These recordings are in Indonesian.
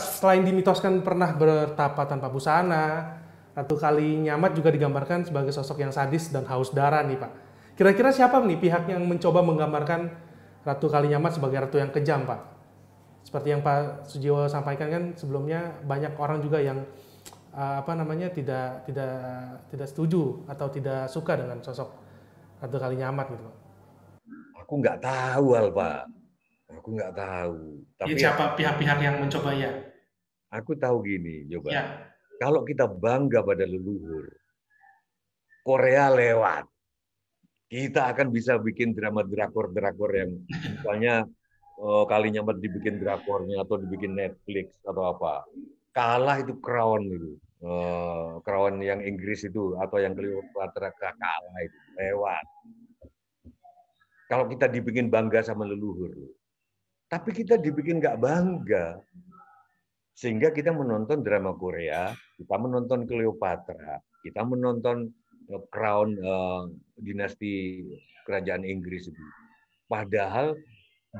Selain dimitoskan pernah bertapa tanpa busana, ratu kali nyamat juga digambarkan sebagai sosok yang sadis dan haus darah nih Pak. Kira-kira siapa nih pihak yang mencoba menggambarkan Ratu Kalinyamat sebagai ratu yang kejam, Pak. Seperti yang Pak Sujiwo sampaikan kan sebelumnya banyak orang juga yang eh, apa namanya tidak tidak tidak setuju atau tidak suka dengan sosok Ratu Kalinyamat gitu, Pak. Aku nggak tahu, Pak. Aku nggak tahu. Tapi ya, siapa pihak-pihak yang mencoba ya? Aku tahu gini, coba. Ya. Kalau kita bangga pada leluhur, Korea lewat, kita akan bisa bikin drama drakor-drakor yang misalnya uh, kali dibikin drakornya atau dibikin Netflix atau apa. Kalah itu crown itu. Uh, crown yang Inggris itu atau yang Cleopatra kalah itu lewat. Kalau kita dibikin bangga sama leluhur, tapi kita dibikin nggak bangga. Sehingga kita menonton drama Korea, kita menonton Cleopatra, kita menonton eh, Crown uh, dinasti kerajaan Inggris itu. Padahal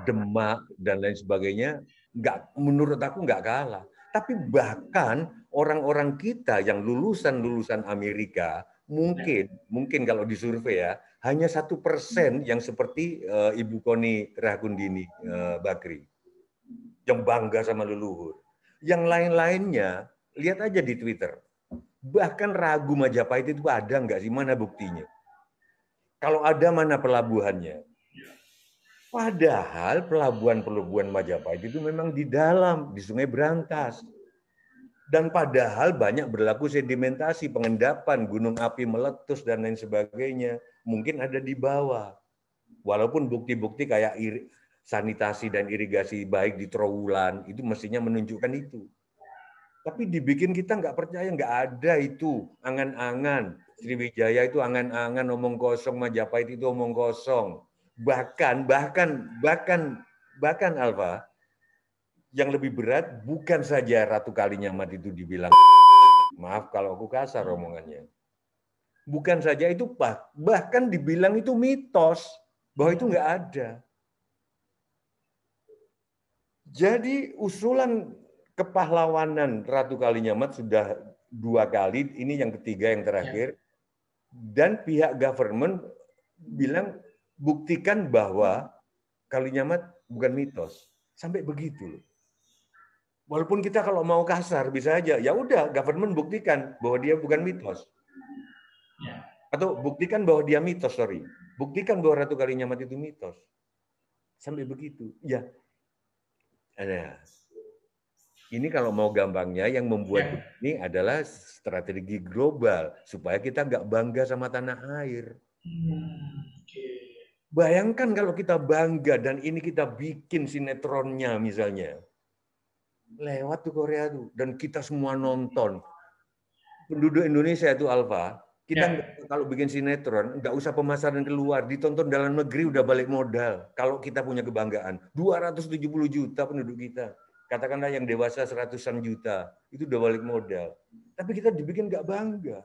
Demak dan lain sebagainya nggak menurut aku nggak kalah. Tapi bahkan orang-orang kita yang lulusan lulusan Amerika, mungkin nah. mungkin kalau disurvei ya hanya satu persen yang seperti uh, Ibu Koni Rahkundini uh, eh, Bakri yang bangga sama leluhur. Yang lain-lainnya lihat aja di Twitter. Bahkan ragu Majapahit itu ada nggak sih mana buktinya? Kalau ada mana pelabuhannya? Ya. Padahal pelabuhan-pelabuhan Majapahit itu memang di dalam di Sungai berantas dan padahal banyak berlaku sedimentasi, pengendapan, gunung api meletus dan lain sebagainya. Mungkin ada di bawah. Walaupun bukti-bukti kayak sanitasi dan irigasi baik di Trowulan itu mestinya menunjukkan itu. Tapi dibikin kita nggak percaya, nggak ada itu angan-angan. Sriwijaya itu angan-angan, omong kosong, Majapahit itu omong kosong. Bahkan, bahkan, bahkan, bahkan Alfa, yang lebih berat bukan saja Ratu kali nyamat itu dibilang maaf kalau aku kasar hmm. omongannya. Bukan saja itu bahkan dibilang itu mitos bahwa itu nggak ada. Jadi usulan kepahlawanan Ratu kali nyamat sudah dua kali, ini yang ketiga yang terakhir. Ya. Dan pihak government bilang buktikan bahwa kali nyamat bukan mitos. Sampai begitu loh. Walaupun kita kalau mau kasar bisa aja, ya udah government buktikan bahwa dia bukan mitos. Ya. Atau buktikan bahwa dia mitos, sorry. Buktikan bahwa Ratu Kali Nyamat itu mitos. Sampai begitu. Ya. Ini kalau mau gampangnya yang membuat ya. ini adalah strategi global supaya kita nggak bangga sama tanah air. Hmm, Bayangkan kalau kita bangga dan ini kita bikin sinetronnya misalnya lewat tuh Korea tuh dan kita semua nonton. Penduduk Indonesia itu Alfa, kita ya. Yeah. kalau bikin sinetron nggak usah pemasaran keluar, ditonton dalam negeri udah balik modal. Kalau kita punya kebanggaan, 270 juta penduduk kita. Katakanlah yang dewasa seratusan juta, itu udah balik modal. Tapi kita dibikin nggak bangga.